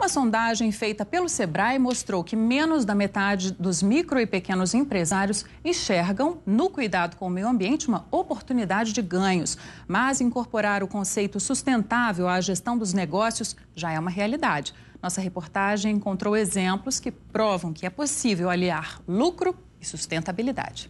Uma sondagem feita pelo Sebrae mostrou que menos da metade dos micro e pequenos empresários enxergam no cuidado com o meio ambiente uma oportunidade de ganhos. Mas incorporar o conceito sustentável à gestão dos negócios já é uma realidade. Nossa reportagem encontrou exemplos que provam que é possível aliar lucro e sustentabilidade.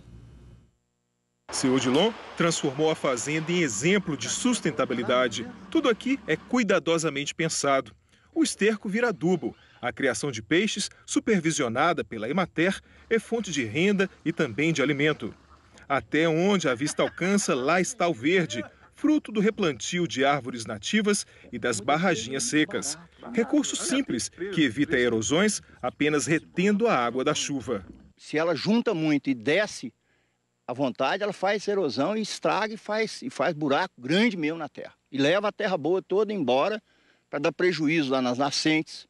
Seu Odilon transformou a fazenda em exemplo de sustentabilidade. Tudo aqui é cuidadosamente pensado o esterco vira adubo. A criação de peixes, supervisionada pela Emater, é fonte de renda e também de alimento. Até onde a vista alcança, lá está o verde, fruto do replantio de árvores nativas e das barraginhas secas. Recurso simples que evita erosões apenas retendo a água da chuva. Se ela junta muito e desce à vontade, ela faz erosão e estraga e faz, e faz buraco grande mesmo na terra. E leva a terra boa toda embora para dar prejuízo lá nas nascentes,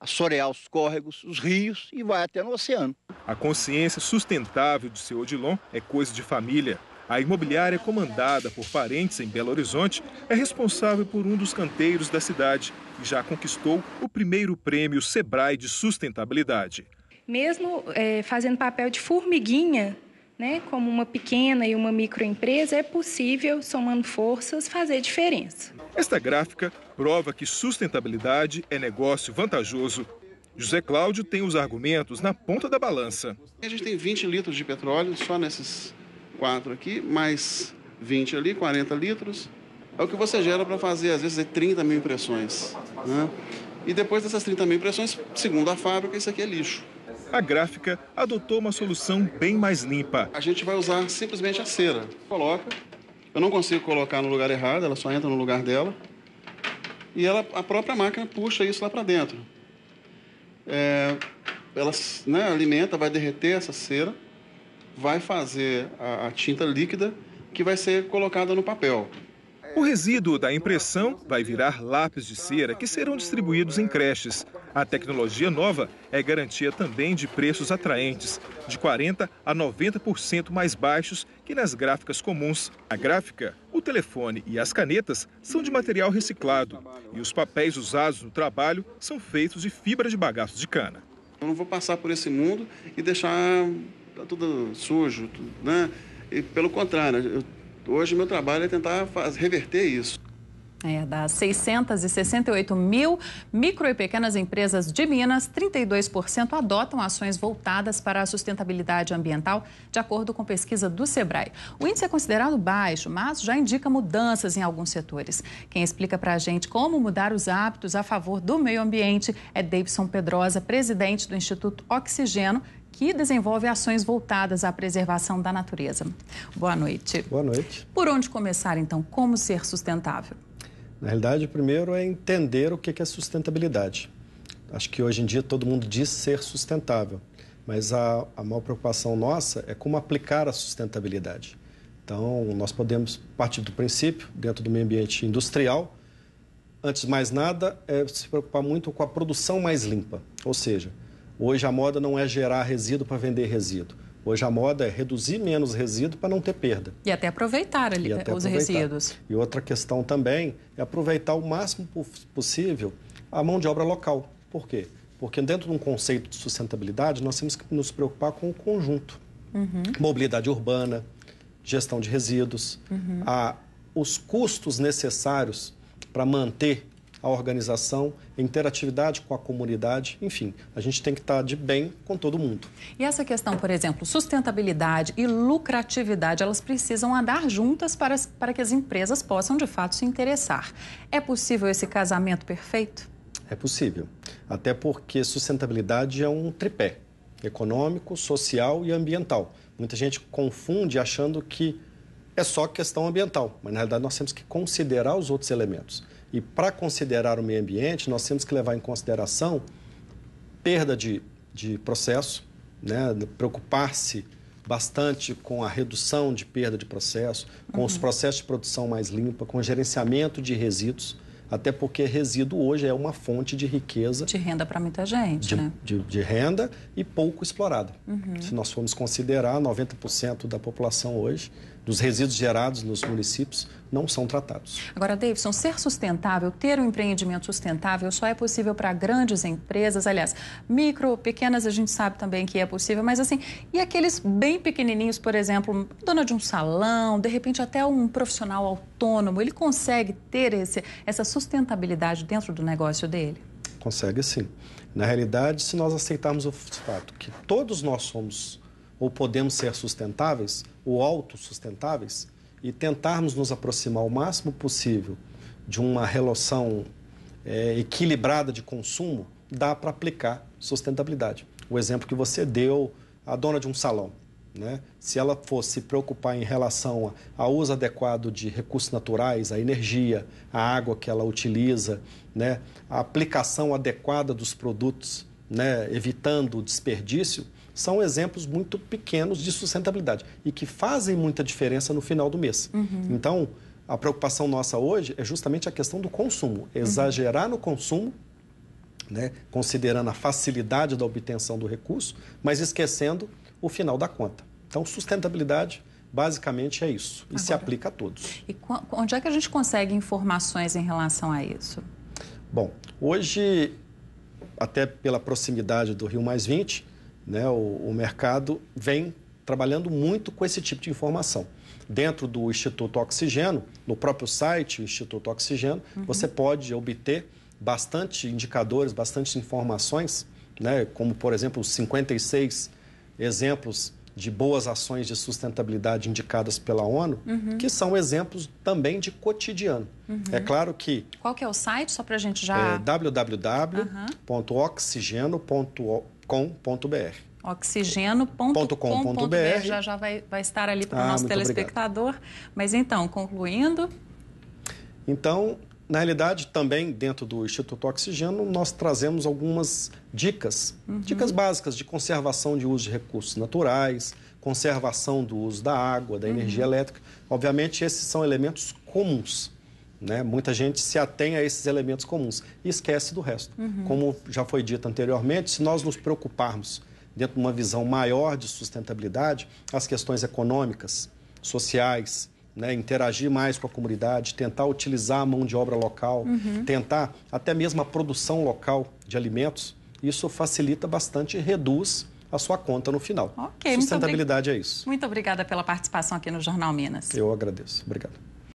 assorear os córregos, os rios e vai até no oceano. A consciência sustentável do seu Odilon é coisa de família. A imobiliária comandada por parentes em Belo Horizonte é responsável por um dos canteiros da cidade e já conquistou o primeiro prêmio Sebrae de Sustentabilidade. Mesmo é, fazendo papel de formiguinha né, como uma pequena e uma microempresa, é possível, somando forças, fazer diferença. Esta gráfica prova que sustentabilidade é negócio vantajoso José Cláudio tem os argumentos na ponta da balança. A gente tem 20 litros de petróleo só nesses quatro aqui, mais 20 ali, 40 litros. É o que você gera para fazer, às vezes, 30 é mil impressões. Né? E depois dessas 30 mil impressões, segundo a fábrica, isso aqui é lixo a gráfica adotou uma solução bem mais limpa. A gente vai usar simplesmente a cera. Coloca, eu não consigo colocar no lugar errado, ela só entra no lugar dela. E ela, a própria máquina puxa isso lá para dentro. É, ela né, alimenta, vai derreter essa cera, vai fazer a, a tinta líquida que vai ser colocada no papel. O resíduo da impressão vai virar lápis de cera que serão distribuídos em creches. A tecnologia nova é garantia também de preços atraentes, de 40% a 90% mais baixos que nas gráficas comuns. A gráfica, o telefone e as canetas são de material reciclado e os papéis usados no trabalho são feitos de fibra de bagaço de cana. Eu não vou passar por esse mundo e deixar tá tudo sujo, né? E, pelo contrário, eu, hoje meu trabalho é tentar faz, reverter isso. É, das 668 mil micro e pequenas empresas de Minas, 32% adotam ações voltadas para a sustentabilidade ambiental, de acordo com pesquisa do Sebrae. O índice é considerado baixo, mas já indica mudanças em alguns setores. Quem explica para a gente como mudar os hábitos a favor do meio ambiente é Davidson Pedrosa, presidente do Instituto Oxigênio, que desenvolve ações voltadas à preservação da natureza. Boa noite. Boa noite. Por onde começar, então? Como ser sustentável? Na realidade, o primeiro é entender o que é sustentabilidade. Acho que hoje em dia todo mundo diz ser sustentável, mas a, a maior preocupação nossa é como aplicar a sustentabilidade. Então, nós podemos partir do princípio, dentro do meio ambiente industrial, antes de mais nada, é se preocupar muito com a produção mais limpa. Ou seja, hoje a moda não é gerar resíduo para vender resíduo. Hoje a moda é reduzir menos resíduo para não ter perda. E até aproveitar ali né, até os aproveitar. resíduos. E outra questão também é aproveitar o máximo possível a mão de obra local. Por quê? Porque dentro de um conceito de sustentabilidade, nós temos que nos preocupar com o conjunto. Uhum. Mobilidade urbana, gestão de resíduos, uhum. a, os custos necessários para manter a organização, a interatividade com a comunidade, enfim, a gente tem que estar de bem com todo mundo. E essa questão, por exemplo, sustentabilidade e lucratividade, elas precisam andar juntas para, para que as empresas possam de fato se interessar. É possível esse casamento perfeito? É possível, até porque sustentabilidade é um tripé econômico, social e ambiental. Muita gente confunde achando que é só questão ambiental, mas na realidade nós temos que considerar os outros elementos. E para considerar o meio ambiente, nós temos que levar em consideração perda de, de processo, né? preocupar-se bastante com a redução de perda de processo, com uhum. os processos de produção mais limpa, com o gerenciamento de resíduos, até porque resíduo hoje é uma fonte de riqueza. De renda para muita gente, de, né? De, de, renda e pouco explorada. Uhum. Se nós formos considerar, 90% da população hoje dos resíduos gerados nos municípios não são tratados. Agora, Davidson, ser sustentável, ter um empreendimento sustentável só é possível para grandes empresas, aliás, micro, pequenas, a gente sabe também que é possível, mas assim, e aqueles bem pequenininhos, por exemplo, dona de um salão, de repente até um profissional autônomo, ele consegue ter esse, essa sustentabilidade dentro do negócio dele? Consegue sim. Na realidade, se nós aceitarmos o fato que todos nós somos ou podemos ser sustentáveis ou autossustentáveis e tentarmos nos aproximar o máximo possível de uma relação é, equilibrada de consumo, dá para aplicar sustentabilidade. O exemplo que você deu, a dona de um salão. Né? Se ela fosse se preocupar em relação ao uso adequado de recursos naturais, a energia, a água que ela utiliza, né? a aplicação adequada dos produtos né, evitando o desperdício, são exemplos muito pequenos de sustentabilidade e que fazem muita diferença no final do mês. Uhum. Então, a preocupação nossa hoje é justamente a questão do consumo, uhum. exagerar uhum. no consumo, né, considerando a facilidade da obtenção do recurso, mas esquecendo o final da conta. Então, sustentabilidade basicamente é isso Agora, e se aplica a todos. E onde é que a gente consegue informações em relação a isso? Bom, hoje até pela proximidade do Rio Mais 20, né, o, o mercado vem trabalhando muito com esse tipo de informação. Dentro do Instituto Oxigênio, no próprio site do Instituto Oxigênio, uhum. você pode obter bastante indicadores, bastante informações, né, como, por exemplo, 56 exemplos de boas ações de sustentabilidade indicadas pela ONU, uhum. que são exemplos também de cotidiano. Uhum. É claro que... Qual que é o site, só para a gente já... É www.oxigeno.com.br oxigeno.com.br já, já vai, vai estar ali para o ah, nosso telespectador. Obrigado. Mas então, concluindo... Então, na realidade, também dentro do Instituto Oxigênio, nós trazemos algumas dicas, uhum. dicas básicas de conservação de uso de recursos naturais, conservação do uso da água, da uhum. energia elétrica. Obviamente, esses são elementos comuns. Né? Muita gente se atém a esses elementos comuns e esquece do resto. Uhum. Como já foi dito anteriormente, se nós nos preocuparmos dentro de uma visão maior de sustentabilidade, as questões econômicas, sociais, né, interagir mais com a comunidade, tentar utilizar a mão de obra local, uhum. tentar até mesmo a produção local de alimentos, isso facilita bastante e reduz a sua conta no final. Ok, Sustentabilidade muito é isso. Muito obrigada pela participação aqui no Jornal Minas. Eu agradeço. Obrigado.